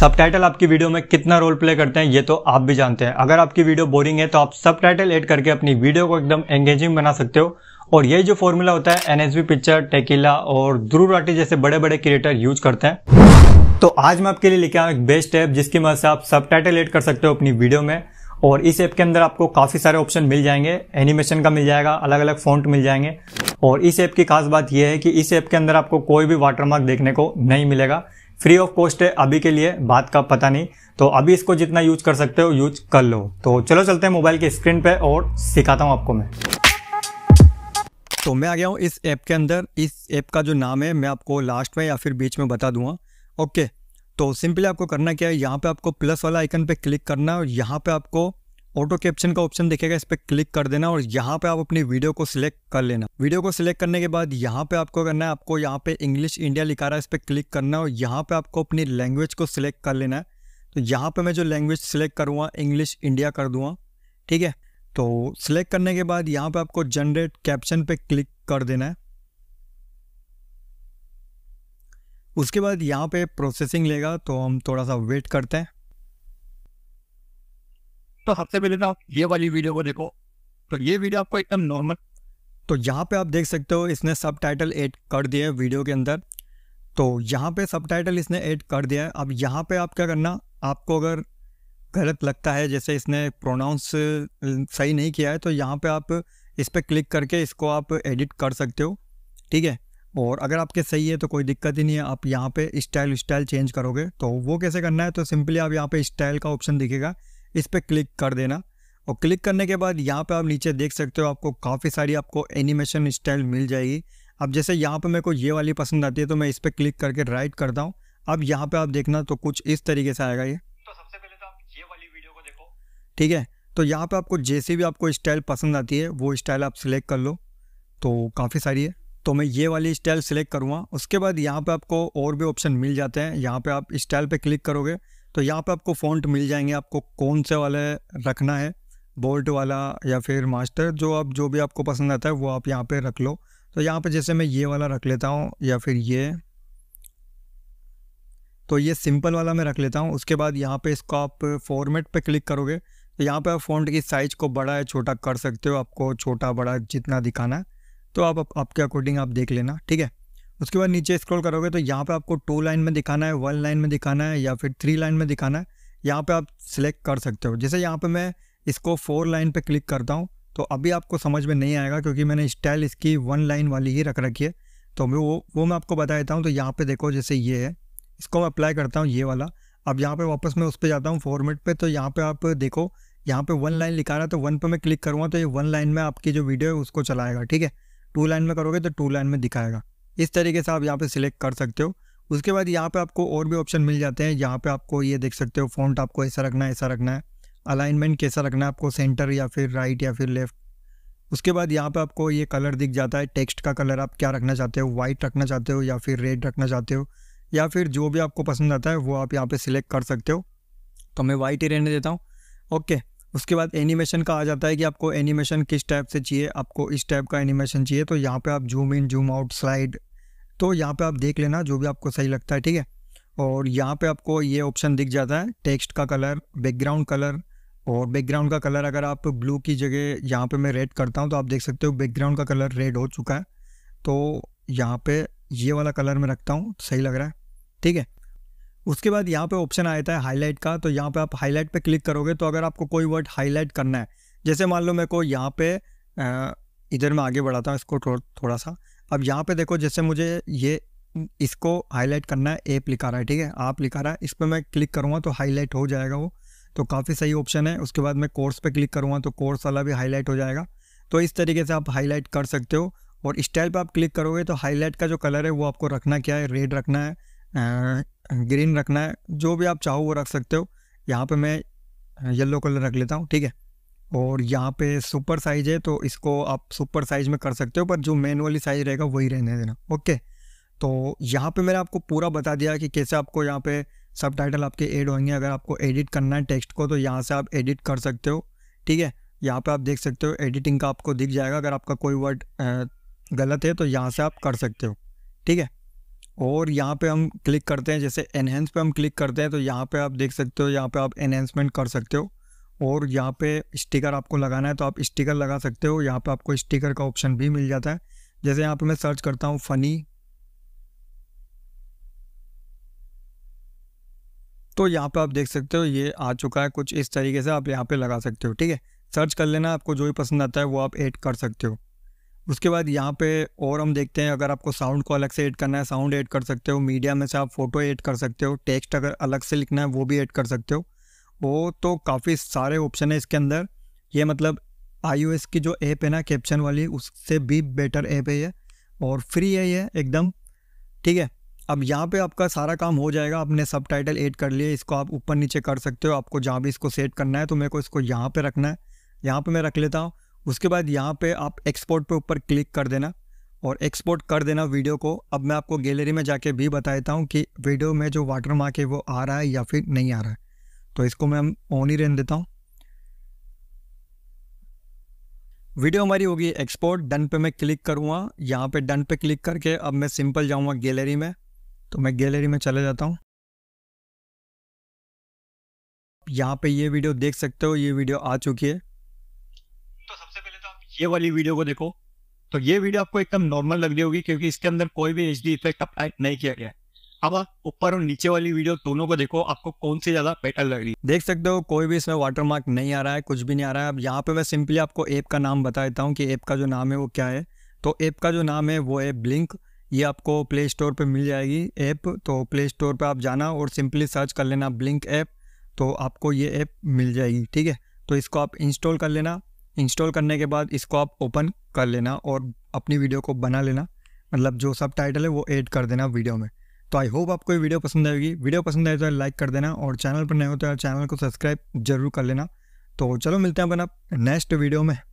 subtitle आपकी video में कितना रोल प्ले करते हैं ये तो आप भी जानते हैं अगर आपकी वीडियो बोरिंग है तो आप सबटाइटल ऐड करके अपनी वीडियो को एकदम एंगेजिंग बना सकते हो और ये जो फॉर्मूला होता है एनएसबी पिक्चर टेकिला और ध्रुव राठी जैसे बड़े बड़े क्रिएटर यूज करते हैं तो आज मैं आपके लिए लेके आया एक बेस्ट ऐप जिसकी मदद से आप सब टाइटल एड कर सकते हो अपनी वीडियो में और इस ऐप के अंदर आपको काफ़ी सारे ऑप्शन मिल जाएंगे एनिमेशन का मिल जाएगा अलग अलग फॉन्ट मिल जाएंगे और इस ऐप की खास बात यह है कि इस ऐप के अंदर आपको कोई भी वाटरमार्क देखने को नहीं मिलेगा फ्री ऑफ कॉस्ट है अभी के लिए बात का पता नहीं तो अभी इसको जितना यूज कर सकते हो यूज कर लो तो चलो चलते हैं मोबाइल के स्क्रीन पे और सिखाता हूँ आपको मैं तो मैं आ गया हूँ इस ऐप के अंदर इस ऐप का जो नाम है मैं आपको लास्ट में या फिर बीच में बता दूंगा ओके तो सिंपली आपको करना क्या है यहाँ पे आपको प्लस वाला आइकन पे क्लिक करना है और यहाँ पे आपको ऑटो कैप्शन का ऑप्शन दिखेगा इस पर क्लिक कर देना और यहाँ पे आप अपनी वीडियो को सिलेक्ट कर लेना वीडियो को सिलेक्ट करने के बाद यहाँ पे आपको करना है आपको यहाँ पे इंग्लिश इंडिया लिखा रहा है इस पर क्लिक करना है और यहाँ पे आपको अपनी लैंग्वेज को सिलेक्ट कर लेना है तो यहाँ पे मैं जो लैंग्वेज सिलेक्ट करूँगा इंग्लिश इंडिया कर दूँगा ठीक है तो सिलेक्ट करने के बाद यहाँ पर आपको जनरेट कैप्शन पर क्लिक कर देना है उसके बाद यहाँ पर प्रोसेसिंग लेगा तो हम थोड़ा सा वेट करते हैं तो हफ्ते पहले लेना ये वाली वीडियो को देखो तो ये वीडियो आपको एकदम नॉर्मल तो यहाँ पे आप देख सकते हो इसने सब टाइटल एड कर दिए वीडियो के अंदर तो यहाँ पे सब टाइटल इसने ऐड कर दिया है अब यहाँ पे आप क्या करना आपको अगर गलत लगता है जैसे इसने प्रोनाउंस सही नहीं किया है तो यहाँ पे आप इस पर क्लिक करके इसको आप एडिट कर सकते हो ठीक है और अगर आपके सही है तो कोई दिक्कत ही नहीं है आप यहाँ पे स्टाइल स्टाइल चेंज करोगे तो वो कैसे करना है तो सिंपली आप यहाँ पे स्टाइल का ऑप्शन दिखेगा इस पर क्लिक कर देना और क्लिक करने के बाद यहाँ पे आप नीचे देख सकते हो आपको काफ़ी सारी आपको एनिमेशन स्टाइल मिल जाएगी अब जैसे यहाँ पे मेरे को ये वाली पसंद आती है तो मैं इस पर क्लिक करके राइट करता हूँ अब यहाँ पे आप देखना तो कुछ इस तरीके से आएगा ये तो सबसे पहले तो आप ये वाली वीडियो को देखो ठीक है तो यहाँ पे आपको जैसी भी आपको स्टाइल पसंद आती है वो स्टाइल आप सिलेक्ट कर लो तो काफ़ी सारी है तो मैं ये वाली स्टाइल सिलेक्ट करूँगा उसके बाद यहाँ पर आपको और भी ऑप्शन मिल जाते हैं यहाँ पर आप स्टाइल पर क्लिक करोगे तो यहाँ पे आपको फ़ॉन्ट मिल जाएंगे आपको कौन से वाले रखना है बोल्ट वाला या फिर मास्टर जो आप जो भी आपको पसंद आता है वो आप यहाँ पे रख लो तो यहाँ पे जैसे मैं ये वाला रख लेता हूँ या फिर ये तो ये सिंपल वाला मैं रख लेता हूँ उसके बाद यहाँ पे इसको आप फॉर्मेट पे क्लिक करोगे तो यहाँ पे आप फ़ॉन्ट की साइज़ को बड़ा या छोटा कर सकते हो आपको छोटा बड़ा जितना दिखाना है तो आप, आप आपके अकॉर्डिंग आप देख लेना ठीक है उसके बाद नीचे स्क्रॉल करोगे तो यहाँ पे आपको टू लाइन में दिखाना है वन लाइन में दिखाना है या फिर थ्री लाइन में दिखाना है यहाँ पे आप सिलेक्ट कर सकते हो जैसे यहाँ पे मैं इसको फोर लाइन पे क्लिक करता हूँ तो अभी आपको समझ में नहीं आएगा क्योंकि मैंने स्टाइल इसकी वन लाइन वाली ही रख रखी है तो मैं वो वो मैं आपको बता देता हूँ तो यहाँ पर देखो जैसे ये है इसको मैं अप्लाई करता हूँ ये वाला अब यहाँ पर वापस मैं उस पर जाता हूँ फॉर्मेट पर तो यहाँ पर आप देखो यहाँ पर वन लाइन लिखा रहा है तो वन पर मैं क्लिक करूँगा तो ये वन लाइन में आपकी जो वीडियो है उसको चलाएगा ठीक है टू लाइन में करोगे तो टू लाइन में दिखाएगा इस तरीके से आप यहाँ पे सिलेक्ट कर सकते हो उसके बाद यहाँ पे आपको और भी ऑप्शन मिल जाते हैं यहाँ पे आपको ये देख सकते हो फ़ॉन्ट आपको ऐसा रखना है ऐसा रखना है अलाइनमेंट कैसा रखना है आपको सेंटर या फिर राइट या फिर लेफ़्ट उसके बाद यहाँ पे आपको ये कलर दिख जाता है टेक्स्ट का कलर आप क्या रखना चाहते हो वाइट रखना चाहते हो या फिर रेड रखना चाहते हो या फिर जो भी आपको पसंद आता है वो आप यहाँ पर सिलेक्ट कर सकते हो तो मैं वाइट ही रहने देता हूँ ओके उसके बाद एनिमेशन का आ जाता है कि आपको एनिमेशन किस टाइप से चाहिए आपको इस टाइप का एनिमेशन चाहिए तो यहाँ पे आप zoom in zoom out slide तो यहाँ पे आप देख लेना जो भी आपको सही लगता है ठीक है और यहाँ पे आपको ये ऑप्शन दिख जाता है टेक्स्ट का कलर बैकग्राउंड कलर और बैकग्राउंड का कलर अगर आप ब्लू की जगह यहाँ पर मैं रेड करता हूँ तो आप देख सकते हो बैकग्राउंड का कलर रेड हो चुका है तो यहाँ पर ये वाला कलर मैं रखता हूँ सही लग रहा है ठीक है उसके बाद यहाँ पे ऑप्शन आया था हाईलाइट का तो यहाँ पे आप हाईलाइट पे क्लिक करोगे तो अगर आपको कोई वर्ड हाईलाइट करना है जैसे मान लो मेरे को यहाँ पे इधर मैं आगे बढ़ाता हूँ इसको थो, थोड़ा सा अब यहाँ पे देखो जैसे मुझे ये इसको हाईलाइट करना है ऐप लिखा रहा है ठीक है आप लिखा रहा है इस पर मैं क्लिक करूँगा तो हाईलाइट हो जाएगा वो तो काफ़ी सही ऑप्शन है उसके बाद मैं कोर्स पे क्लिक करूँगा तो कोर्स वाला भी हाईलाइट हो जाएगा तो इस तरीके से आप हाईलाइट कर सकते हो और स्टाइल पर आप क्लिक करोगे तो हाईलाइट का जो कलर है वो आपको रखना क्या है रेड रखना है ग्रीन रखना है जो भी आप चाहो वो रख सकते हो यहाँ पे मैं येलो कलर रख लेता हूँ ठीक है और यहाँ पे सुपर साइज है तो इसको आप सुपर साइज में कर सकते हो पर जो वाली साइज रहेगा वही रहने देना ओके तो यहाँ पे मैंने आपको पूरा बता दिया कि कैसे आपको यहाँ पे सब टाइटल आपके ऐड होंगे अगर आपको एडिट करना है टेक्स्ट को तो यहाँ से आप एडिट कर सकते हो ठीक है यहाँ पे आप देख सकते हो एडिटिंग का आपको दिख जाएगा अगर आपका कोई वर्ड गलत है तो यहाँ से आप कर सकते हो ठीक है और यहाँ पे हम क्लिक करते हैं जैसे एनहेंस पे हम क्लिक करते हैं तो यहाँ पे आप देख सकते हो यहाँ पे आप एनहेंसमेंट कर सकते हो और यहाँ पे स्टिकर आपको लगाना है तो आप स्टिकर लगा सकते हो यहाँ पे आपको स्टिकर का ऑप्शन भी मिल जाता है जैसे यहाँ पे मैं सर्च करता हूँ फ़नी तो यहाँ पे आप देख सकते हो ये आ चुका है कुछ इस तरीके से आप यहाँ पे लगा सकते हो ठीक है सर्च कर लेना आपको जो भी पसंद आता है वो आप ऐड कर सकते हो उसके बाद यहाँ पे और हम देखते हैं अगर आपको साउंड को अलग से ऐड करना है साउंड ऐड कर सकते हो मीडिया में से आप फोटो ऐड कर सकते हो टेक्स्ट अगर अलग से लिखना है वो भी ऐड कर सकते हो वो तो काफ़ी सारे ऑप्शन है इसके अंदर ये मतलब आई की जो ऐप है ना कैप्शन वाली उससे भी बेटर ऐप है ये और फ्री है ये एकदम ठीक है अब यहाँ पे आपका सारा काम हो जाएगा आपने सब टाइटल एड कर लिए इसको आप ऊपर नीचे कर सकते हो आपको जहाँ भी इसको सेट करना है तो मेरे को इसको यहाँ पे रखना है यहाँ पे मैं रख लेता हूँ उसके बाद यहाँ पे आप एक्सपोर्ट पे ऊपर क्लिक कर देना और एक्सपोर्ट कर देना वीडियो को अब मैं आपको गैलरी में जाके भी बता देता हूँ कि वीडियो में जो वाटर मार्क है वो आ रहा है या फिर नहीं आ रहा है तो इसको मैं ऑन ही रहने देता हूँ वीडियो हमारी होगी एक्सपोर्ट डन पे मैं क्लिक करूँगा यहाँ पे डन पे क्लिक करके अब मैं सिंपल जाऊँगा गैलरी में तो मैं गैलरी में चले जाता हूँ यहाँ पे ये वीडियो देख सकते हो ये वीडियो आ चुकी है ये वाली वीडियो को देखो तो ये वीडियो आपको एकदम नॉर्मल लग रही होगी क्योंकि इसके अंदर कोई भी एच इफेक्ट अप्लाई नहीं किया गया अब ऊपर और नीचे वाली वीडियो दोनों को देखो आपको कौन सी ज्यादा बेटर लग रही है देख सकते हो कोई भी इसमें वाटर मार्क नहीं आ रहा है कुछ भी नहीं आ रहा है अब यहाँ पे मैं सिंपली आपको ऐप का नाम बता देता हूँ कि ऐप का जो नाम है वो क्या है तो ऐप का जो नाम है वो है ब्लिंक ये आपको प्ले स्टोर पर मिल जाएगी ऐप तो प्ले स्टोर पर आप जाना और सिंपली सर्च कर लेना ब्लिंक ऐप तो आपको ये ऐप मिल जाएगी ठीक है तो इसको आप इंस्टॉल कर लेना इंस्टॉल करने के बाद इसको आप ओपन कर लेना और अपनी वीडियो को बना लेना मतलब जो सब टाइटल है वो ऐड कर देना वीडियो में तो आई होप आपको ये वीडियो पसंद आएगी वीडियो पसंद आए तो लाइक कर देना और चैनल पर नए हो तो चैनल को सब्सक्राइब जरूर कर लेना तो चलो मिलते हैं अपन आप नेक्स्ट वीडियो में